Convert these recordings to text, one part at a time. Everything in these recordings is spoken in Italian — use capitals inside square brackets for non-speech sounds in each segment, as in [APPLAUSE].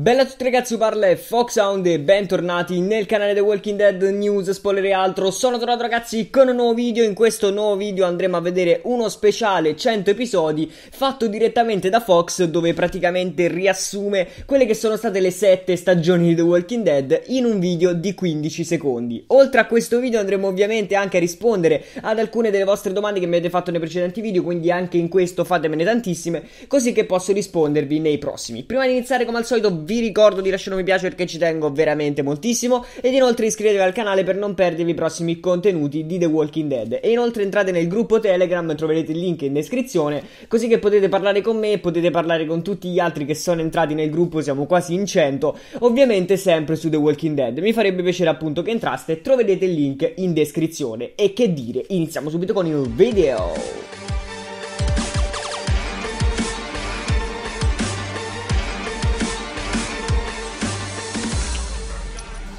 Bella a tutti ragazzi, parla è Foxhound e bentornati nel canale The Walking Dead News, spoiler e altro Sono tornato ragazzi con un nuovo video, in questo nuovo video andremo a vedere uno speciale 100 episodi Fatto direttamente da Fox dove praticamente riassume quelle che sono state le 7 stagioni di The Walking Dead In un video di 15 secondi Oltre a questo video andremo ovviamente anche a rispondere ad alcune delle vostre domande che mi avete fatto nei precedenti video Quindi anche in questo fatemene tantissime, così che posso rispondervi nei prossimi Prima di iniziare come al solito vi ricordo di lasciare un mi piace perché ci tengo veramente moltissimo ed inoltre iscrivetevi al canale per non perdervi i prossimi contenuti di The Walking Dead e inoltre entrate nel gruppo Telegram, troverete il link in descrizione così che potete parlare con me e potete parlare con tutti gli altri che sono entrati nel gruppo, siamo quasi in 100, ovviamente sempre su The Walking Dead. Mi farebbe piacere appunto che entraste, troverete il link in descrizione e che dire, iniziamo subito con il video.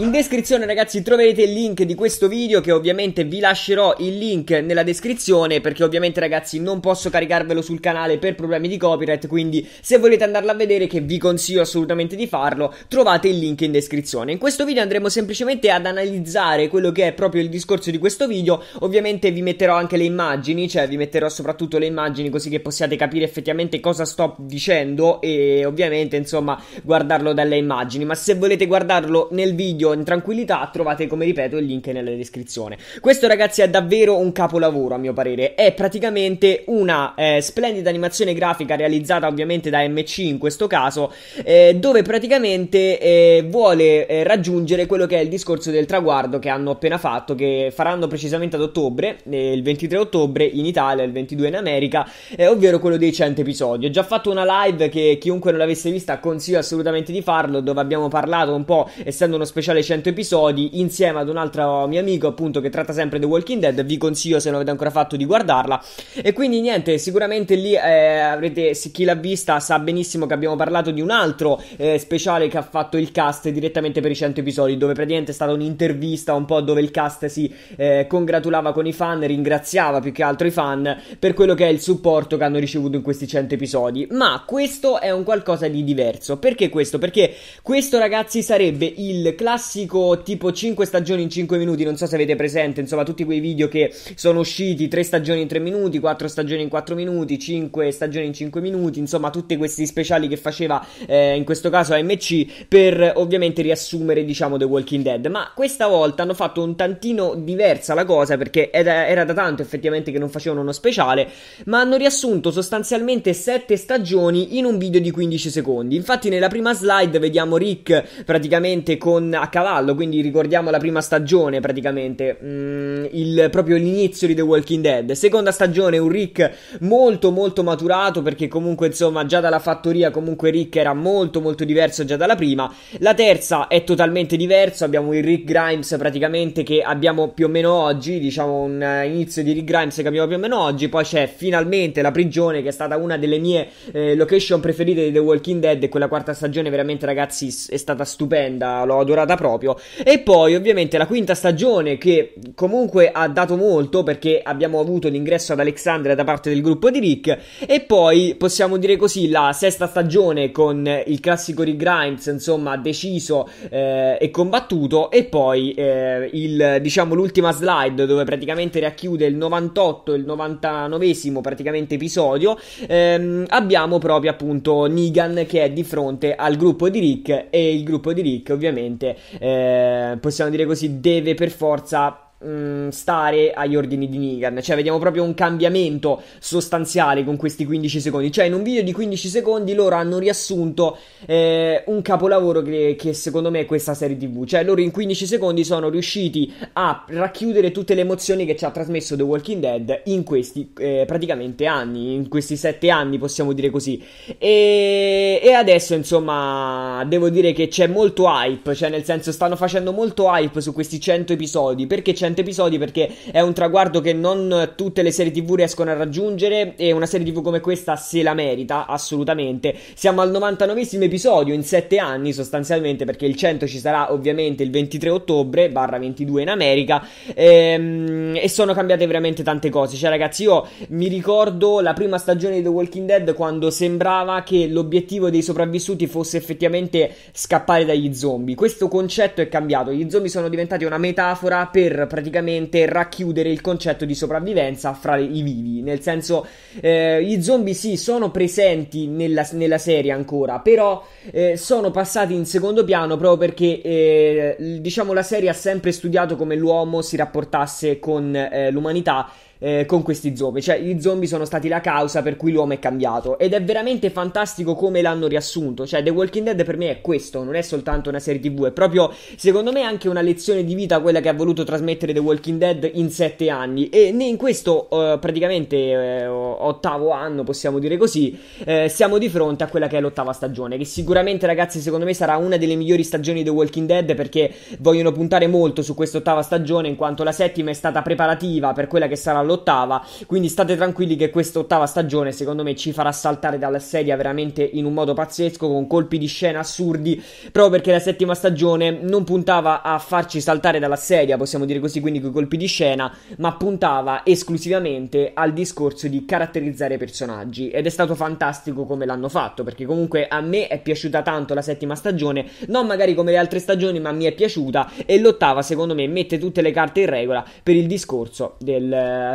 In descrizione ragazzi troverete il link di questo video che ovviamente vi lascerò il link nella descrizione perché ovviamente ragazzi non posso caricarvelo sul canale per problemi di copyright quindi se volete andarlo a vedere che vi consiglio assolutamente di farlo trovate il link in descrizione. In questo video andremo semplicemente ad analizzare quello che è proprio il discorso di questo video ovviamente vi metterò anche le immagini cioè vi metterò soprattutto le immagini così che possiate capire effettivamente cosa sto dicendo e ovviamente insomma guardarlo dalle immagini ma se volete guardarlo nel video in tranquillità trovate come ripeto il link nella descrizione. Questo ragazzi è davvero un capolavoro a mio parere, è praticamente una eh, splendida animazione grafica realizzata ovviamente da MC in questo caso eh, dove praticamente eh, vuole eh, raggiungere quello che è il discorso del traguardo che hanno appena fatto che faranno precisamente ad ottobre, eh, il 23 ottobre in Italia, il 22 in America, eh, ovvero quello dei 100 episodi. Ho già fatto una live che chiunque non l'avesse vista consiglio assolutamente di farlo dove abbiamo parlato un po' essendo uno speciale speciale 100 episodi insieme ad un altro mio amico appunto che tratta sempre The Walking Dead vi consiglio se non avete ancora fatto di guardarla e quindi niente sicuramente lì eh, avrete chi l'ha vista sa benissimo che abbiamo parlato di un altro eh, speciale che ha fatto il cast direttamente per i 100 episodi dove praticamente è stata un'intervista un po' dove il cast si eh, congratulava con i fan ringraziava più che altro i fan per quello che è il supporto che hanno ricevuto in questi 100 episodi ma questo è un qualcosa di diverso perché questo? perché questo ragazzi sarebbe il classico classico tipo 5 stagioni in 5 minuti, non so se avete presente, insomma tutti quei video che sono usciti 3 stagioni in 3 minuti, 4 stagioni in 4 minuti, 5 stagioni in 5 minuti, insomma tutti questi speciali che faceva eh, in questo caso AMC per ovviamente riassumere diciamo The Walking Dead, ma questa volta hanno fatto un tantino diversa la cosa perché era, era da tanto effettivamente che non facevano uno speciale, ma hanno riassunto sostanzialmente 7 stagioni in un video di 15 secondi. Infatti nella prima slide vediamo Rick praticamente con a cavallo, quindi ricordiamo la prima stagione praticamente, mh, mm, il, proprio l'inizio di The Walking Dead. Seconda stagione, un Rick molto molto maturato perché comunque insomma già dalla fattoria comunque Rick era molto molto diverso già dalla prima. La terza è totalmente diverso, abbiamo il Rick Grimes praticamente che abbiamo più o meno oggi, diciamo un eh, inizio di Rick Grimes che abbiamo più o meno oggi, poi c'è finalmente la prigione che è stata una delle mie eh, location preferite di The Walking Dead e quella quarta stagione veramente ragazzi è stata stupenda, l'ho adorata proprio. E poi ovviamente la quinta stagione che comunque ha dato molto perché abbiamo avuto l'ingresso ad Alexandria da parte del gruppo di Rick e poi possiamo dire così la sesta stagione con il classico Rick Grimes insomma deciso eh, e combattuto e poi eh, il, diciamo l'ultima slide dove praticamente racchiude il 98 il 99 praticamente episodio ehm, abbiamo proprio appunto Negan che è di fronte al gruppo di Rick e il gruppo di Rick ovviamente eh, possiamo dire così, deve per forza Mm, stare agli ordini di Nigan. Cioè, vediamo proprio un cambiamento sostanziale con questi 15 secondi. Cioè, in un video di 15 secondi loro hanno riassunto eh, un capolavoro che, che, secondo me è questa serie TV. Cioè, loro in 15 secondi sono riusciti a racchiudere tutte le emozioni che ci ha trasmesso The Walking Dead in questi eh, praticamente anni, in questi 7 anni, possiamo dire così. E, e adesso, insomma, devo dire che c'è molto hype. Cioè, nel senso, stanno facendo molto hype su questi 100 episodi perché c'è 100 episodi perché è un traguardo che non tutte le serie TV riescono a raggiungere e una serie TV come questa se la merita assolutamente. Siamo al 99 episodio in 7 anni sostanzialmente perché il 100 ci sarà ovviamente il 23 ottobre, barra 22 in America ehm, e sono cambiate veramente tante cose. Cioè ragazzi io mi ricordo la prima stagione di The Walking Dead quando sembrava che l'obiettivo dei sopravvissuti fosse effettivamente scappare dagli zombie. Questo concetto è cambiato, gli zombie sono diventati una metafora per praticamente praticamente racchiudere il concetto di sopravvivenza fra i vivi. Nel senso, eh, i zombie sì, sono presenti nella, nella serie ancora, però eh, sono passati in secondo piano proprio perché, eh, diciamo, la serie ha sempre studiato come l'uomo si rapportasse con eh, l'umanità eh, con questi zombie. Cioè, i zombie sono stati la causa per cui l'uomo è cambiato. Ed è veramente fantastico come l'hanno riassunto. Cioè, The Walking Dead per me è questo, non è soltanto una serie TV, è proprio, secondo me, anche una lezione di vita quella che ha voluto trasmettere The Walking Dead in sette anni. E in questo, eh, praticamente, eh, ottavo anno, possiamo dire così, eh, siamo di fronte a quella che è l'ottava stagione. Che sicuramente, ragazzi, secondo me sarà una delle migliori stagioni di The Walking Dead perché vogliono puntare molto su quest'ottava stagione, in quanto la settima è stata preparativa per quella che sarà all'ottava. Quindi state tranquilli che questa ottava stagione, secondo me, ci farà saltare dalla sedia veramente in un modo pazzesco, con colpi di scena assurdi, proprio perché la settima stagione non puntava a farci saltare dalla sedia, possiamo dire così, quindi con i colpi di scena, ma puntava esclusivamente al discorso di caratterizzare i personaggi. Ed è stato fantastico come l'hanno fatto, perché comunque a me è piaciuta tanto la settima stagione, non magari come le altre stagioni, ma mi è piaciuta e l'ottava secondo me mette tutte le carte in regola per il discorso del,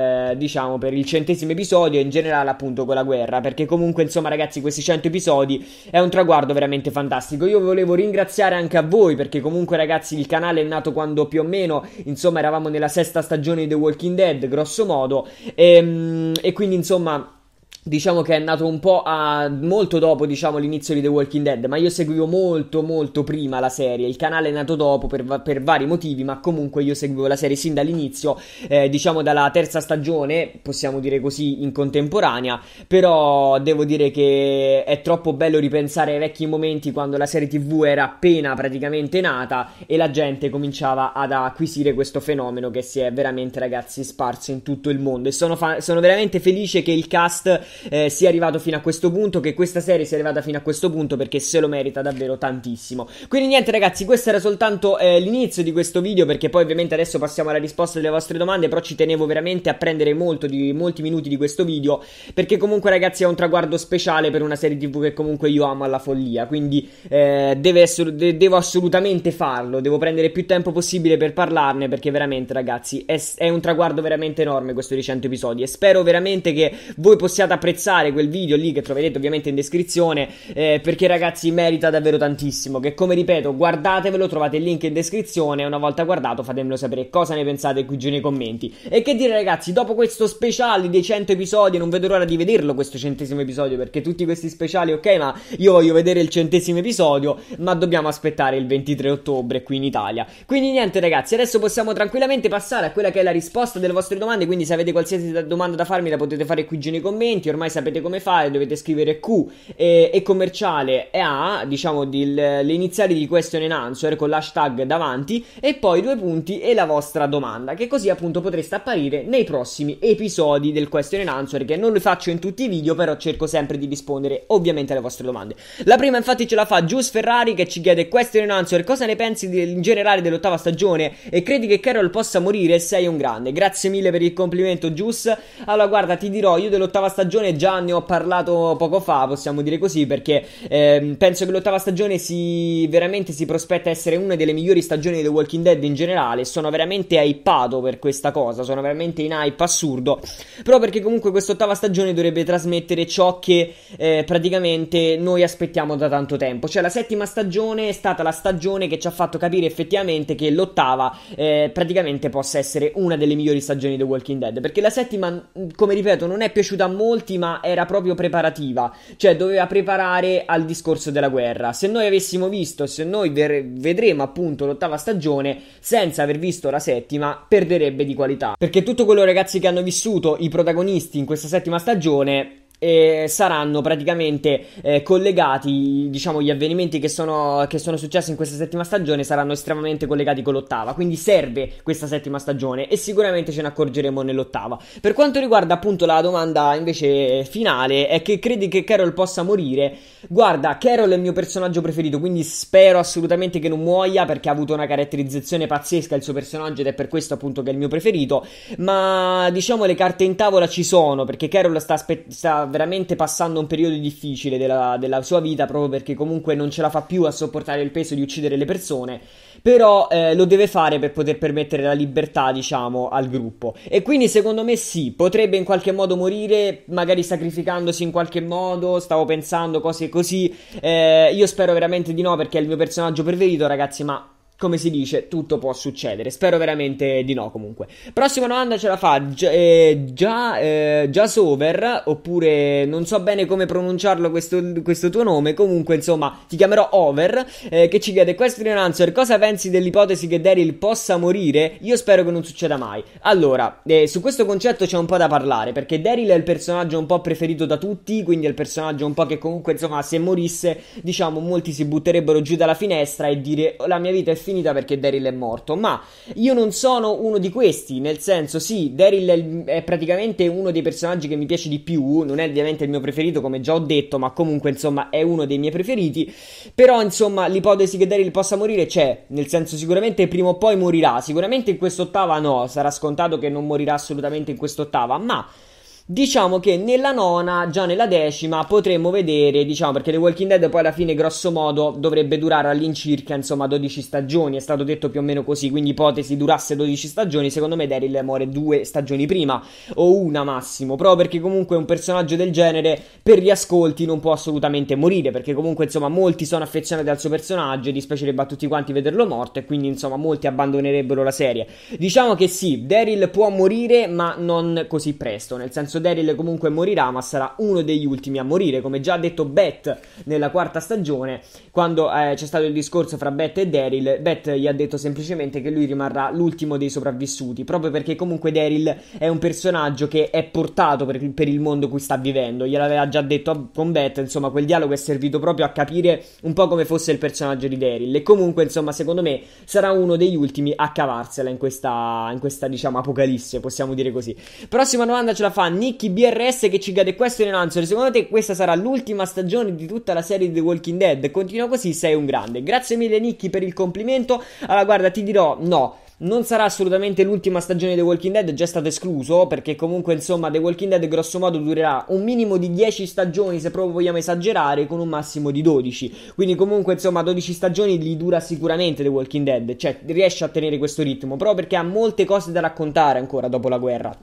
eh, diciamo, per il centesimo episodio e in generale appunto con la guerra, perché comunque insomma ragazzi questi 100 episodi è un traguardo veramente fantastico. Io volevo ringraziare anche a voi perché comunque ragazzi il canale è nato quando più o meno insomma eravamo nella sesta stagione di The Walking Dead grosso modo e, ehm, e quindi insomma diciamo che è nato un po' a, molto dopo diciamo, l'inizio di The Walking Dead, ma io seguivo molto molto prima la serie, il canale è nato dopo per, per vari motivi, ma comunque io seguivo la serie sin dall'inizio, eh, diciamo dalla terza stagione, possiamo dire così in contemporanea, però devo dire che è troppo bello ripensare ai vecchi momenti quando la serie TV era appena praticamente nata e la gente cominciava ad acquisire questo fenomeno che si è veramente ragazzi sparso in tutto il mondo e sono, fa- sono veramente felice che il cast eh, sia arrivato fino a questo punto, che questa serie sia arrivata fino a questo punto perché se lo merita davvero tantissimo. Quindi niente ragazzi, questo era soltanto eh, l'inizio di questo video perché poi ovviamente adesso passiamo alla risposta delle vostre domande, però ci tenevo veramente a prendere molto di molti minuti di questo video perché comunque ragazzi è un traguardo speciale per una serie TV che comunque io amo alla follia, quindi eh, deve essere, de- devo assolutamente farlo, devo prendere più tempo possibile per parlarne perché veramente ragazzi è, è un traguardo veramente enorme questo di 100 episodi e spero veramente che voi possiate apprezzare quel video lì che troverete ovviamente in descrizione eh, perché ragazzi merita davvero tantissimo che come ripeto guardatevelo trovate il link in descrizione una volta guardato fatemelo sapere cosa ne pensate qui giù nei commenti e che dire ragazzi dopo questo speciale dei 100 episodi non vedo l'ora di vederlo questo centesimo episodio perché tutti questi speciali ok ma io voglio vedere il centesimo episodio ma dobbiamo aspettare il 23 ottobre qui in Italia quindi niente ragazzi adesso possiamo tranquillamente passare a quella che è la risposta delle vostre domande quindi se avete qualsiasi domanda da farmi la potete fare qui giù nei commenti che ormai sapete come fare, dovete scrivere Q e, e commerciale e A, diciamo di, le iniziali di question and answer con l'hashtag davanti e poi due punti e la vostra domanda, che così appunto potreste apparire nei prossimi episodi del question and answer che non lo faccio in tutti i video, però cerco sempre di rispondere ovviamente alle vostre domande. La prima infatti ce la fa Gius Ferrari che ci chiede question and answer, cosa ne pensi in generale dell'ottava stagione e credi che Carol possa morire? Sei un grande. Grazie mille per il complimento Gius. Allora guarda, ti dirò, io dell'ottava stagione stagione già ne ho parlato poco fa, possiamo dire così, perché ehm, penso che l'ottava stagione si veramente si prospetta essere una delle migliori stagioni di The Walking Dead in generale. Sono veramente hypato per questa cosa, sono veramente in hype assurdo. Però perché comunque quest'ottava stagione dovrebbe trasmettere ciò che eh, praticamente noi aspettiamo da tanto tempo. Cioè la settima stagione è stata la stagione che ci ha fatto capire effettivamente che l'ottava eh, praticamente possa essere una delle migliori stagioni di The Walking Dead. Perché la settima, come ripeto, non è piaciuta a molti ultima era proprio preparativa, cioè doveva preparare al discorso della guerra. Se noi avessimo visto, se noi ver- vedremo appunto l'ottava stagione senza aver visto la settima, perderebbe di qualità. Perché tutto quello ragazzi che hanno vissuto i protagonisti in questa settima stagione e saranno praticamente eh, collegati, diciamo, gli avvenimenti che sono, che sono, successi in questa settima stagione saranno estremamente collegati con l'ottava, quindi serve questa settima stagione e sicuramente ce ne accorgeremo nell'ottava. Per quanto riguarda appunto la domanda invece finale, è che credi che Carol possa morire? Guarda, Carol è il mio personaggio preferito, quindi spero assolutamente che non muoia perché ha avuto una caratterizzazione pazzesca il suo personaggio ed è per questo appunto che è il mio preferito, ma diciamo le carte in tavola ci sono perché Carol sta aspettando veramente passando un periodo difficile della, della, sua vita proprio perché comunque non ce la fa più a sopportare il peso di uccidere le persone, però eh, lo deve fare per poter permettere la libertà, diciamo, al gruppo. E quindi secondo me sì, potrebbe in qualche modo morire, magari sacrificandosi in qualche modo, stavo pensando cose così. Eh, io spero veramente di no perché è il mio personaggio preferito, ragazzi, ma come si dice, tutto può succedere. Spero veramente di no, comunque. Prossima domanda ce la fa gi- eh, già, eh, Jasover, oppure non so bene come pronunciarlo questo, questo, tuo nome, comunque insomma ti chiamerò Over, eh, che ci chiede questo è un answer, cosa pensi dell'ipotesi che Daryl possa morire? Io spero che non succeda mai. Allora, eh, su questo concetto c'è un po' da parlare, perché Daryl è il personaggio un po' preferito da tutti, quindi è il personaggio un po' che comunque insomma se morisse, diciamo, molti si butterebbero giù dalla finestra e dire oh, la mia vita è finita finita perché Daryl è morto, ma io non sono uno di questi, nel senso sì, Daryl è, è praticamente uno dei personaggi che mi piace di più, non è ovviamente il mio preferito come già ho detto, ma comunque insomma è uno dei miei preferiti, però insomma l'ipotesi che Daryl possa morire c'è, nel senso sicuramente prima o poi morirà, sicuramente in quest'ottava no, sarà scontato che non morirà assolutamente in quest'ottava, ma Diciamo che nella nona, già nella decima, potremmo vedere, diciamo, perché The Walking Dead poi alla fine, grosso modo, dovrebbe durare all'incirca, insomma, 12 stagioni, è stato detto più o meno così, quindi ipotesi durasse 12 stagioni, secondo me Daryl muore due stagioni prima, o una massimo, proprio perché comunque un personaggio del genere, per gli ascolti, non può assolutamente morire, perché comunque, insomma, molti sono affezionati al suo personaggio, e dispiacerebbe a tutti quanti vederlo morto, e quindi, insomma, molti abbandonerebbero la serie. Diciamo che sì, Daryl può morire, ma non così presto, nel senso Daryl comunque morirà, ma sarà uno degli ultimi a morire, come già ha detto Beth nella quarta stagione, quando eh, c'è stato il discorso fra Beth e Daryl, Beth gli ha detto semplicemente che lui rimarrà l'ultimo dei sopravvissuti, proprio perché comunque Daryl è un personaggio che è portato per, per il mondo cui sta vivendo, gliel'aveva già detto con Beth, insomma quel dialogo è servito proprio a capire un po' come fosse il personaggio di Daryl e comunque insomma secondo me sarà uno degli ultimi a cavarsela in questa, in questa diciamo apocalisse, possiamo dire così. Prossima domanda ce la fa Nick Nicky BRS che ci cade questo in answer. Secondo te questa sarà l'ultima stagione di tutta la serie di The Walking Dead? Continua così, sei un grande. Grazie mille Nicky per il complimento. Allora guarda, ti dirò no. Non sarà assolutamente l'ultima stagione di The Walking Dead, è già stato escluso, perché comunque insomma The Walking Dead grosso modo durerà un minimo di 10 stagioni, se proprio vogliamo esagerare, con un massimo di 12. Quindi comunque insomma 12 stagioni li dura sicuramente The Walking Dead, cioè riesce a tenere questo ritmo, proprio perché ha molte cose da raccontare ancora dopo la guerra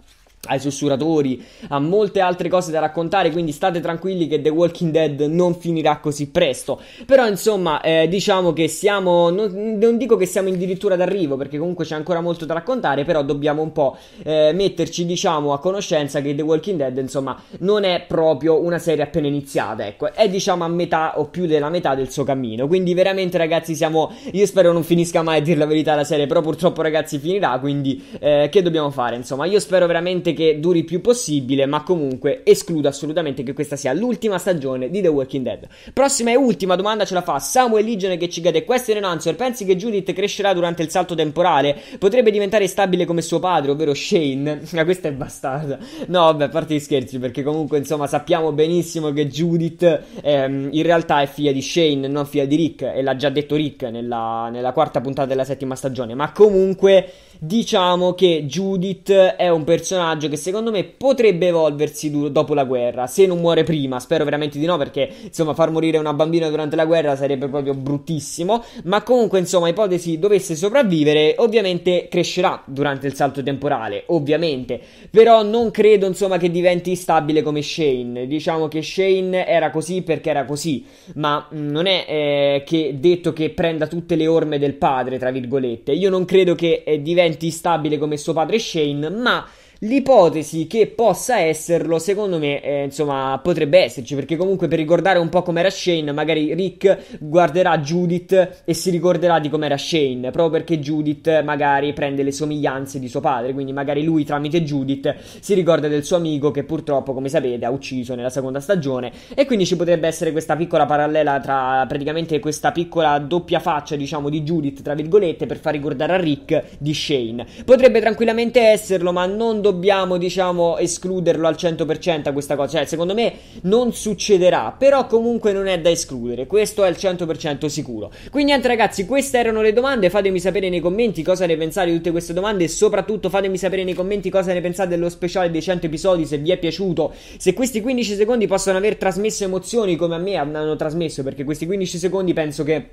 ai susuratori, a molte altre cose da raccontare, quindi state tranquilli che The Walking Dead non finirà così presto. Però insomma, eh, diciamo che siamo, non, non, dico che siamo addirittura d'arrivo, perché comunque c'è ancora molto da raccontare, però dobbiamo un po' eh, metterci, diciamo, a conoscenza che The Walking Dead, insomma, non è proprio una serie appena iniziata, ecco, è diciamo a metà o più della metà del suo cammino. Quindi veramente ragazzi siamo, io spero non finisca mai a dire la verità la serie, però purtroppo ragazzi finirà, quindi eh, che dobbiamo fare? Insomma, io spero veramente che duri il più possibile, ma comunque escludo assolutamente che questa sia l'ultima stagione di The Walking Dead. Prossima e ultima domanda ce la fa Samuel Ligione che ci chiede question and answer. Pensi che Judith crescerà durante il salto temporale? Potrebbe diventare stabile come suo padre, ovvero Shane? [LAUGHS] Ma questa è bastarda. No, vabbè, a parte gli scherzi, perché comunque insomma sappiamo benissimo che Judith ehm, in realtà è figlia di Shane, non figlia di Rick, e l'ha già detto Rick nella, nella quarta puntata della settima stagione. Ma comunque diciamo che Judith è un personaggio personaggio che secondo me potrebbe evolversi du- dopo la guerra, se non muore prima, spero veramente di no perché insomma far morire una bambina durante la guerra sarebbe proprio bruttissimo, ma comunque insomma ipotesi dovesse sopravvivere, ovviamente crescerà durante il salto temporale, ovviamente, però non credo insomma che diventi stabile come Shane, diciamo che Shane era così perché era così, ma mm, non è eh, che detto che prenda tutte le orme del padre, tra virgolette, io non credo che eh, diventi stabile come suo padre Shane, ma L'ipotesi che possa esserlo, secondo me, eh, insomma, potrebbe esserci, perché comunque per ricordare un po' com'era Shane, magari Rick guarderà Judith e si ricorderà di com'era Shane, proprio perché Judith magari prende le somiglianze di suo padre, quindi magari lui tramite Judith si ricorda del suo amico che purtroppo, come sapete, ha ucciso nella seconda stagione e quindi ci potrebbe essere questa piccola parallela tra praticamente questa piccola doppia faccia, diciamo, di Judith, tra virgolette, per far ricordare a Rick di Shane. Potrebbe tranquillamente esserlo, ma non dobbiamo, diciamo, escluderlo al 100% a questa cosa. Cioè, secondo me non succederà, però comunque non è da escludere. Questo è al 100% sicuro. Quindi niente ragazzi, queste erano le domande. Fatemi sapere nei commenti cosa ne pensate di tutte queste domande e soprattutto fatemi sapere nei commenti cosa ne pensate dello speciale dei 100 episodi, se vi è piaciuto, se questi 15 secondi possono aver trasmesso emozioni come a me hanno trasmesso, perché questi 15 secondi penso che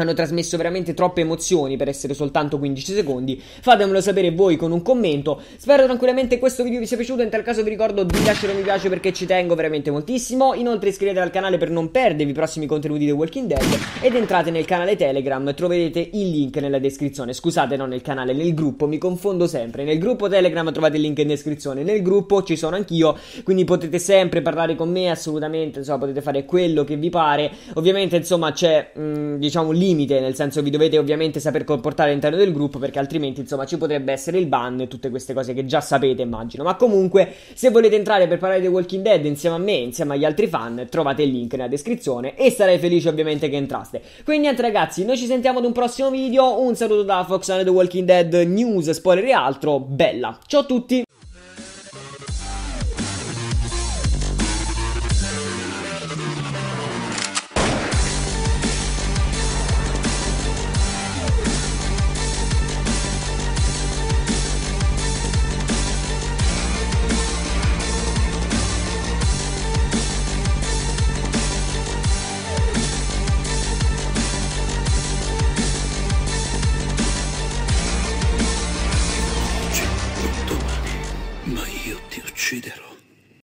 hanno trasmesso veramente troppe emozioni per essere soltanto 15 secondi. Fatemelo sapere voi con un commento. Spero tranquillamente questo video vi sia piaciuto. In tal caso vi ricordo di lasciare un mi piace perché ci tengo veramente moltissimo. Inoltre iscrivetevi al canale per non perdervi i prossimi contenuti di The Walking Dead. Ed entrate nel canale Telegram, troverete il link nella descrizione. Scusate, non nel canale, nel gruppo, mi confondo sempre. Nel gruppo Telegram trovate il link in descrizione. Nel gruppo ci sono anch'io, quindi potete sempre parlare con me assolutamente. Insomma, potete fare quello che vi pare. Ovviamente, insomma, c'è, mh, mm, diciamo, lì limite, nel senso vi dovete ovviamente saper comportare all'interno del gruppo perché altrimenti insomma ci potrebbe essere il ban e tutte queste cose che già sapete immagino. Ma comunque se volete entrare per parlare di Walking Dead insieme a me, insieme agli altri fan, trovate il link nella descrizione e sarei felice ovviamente che entraste. Quindi niente ragazzi, noi ci sentiamo ad un prossimo video, un saluto da Fox and The Walking Dead News, spoiler e altro, bella, ciao a tutti!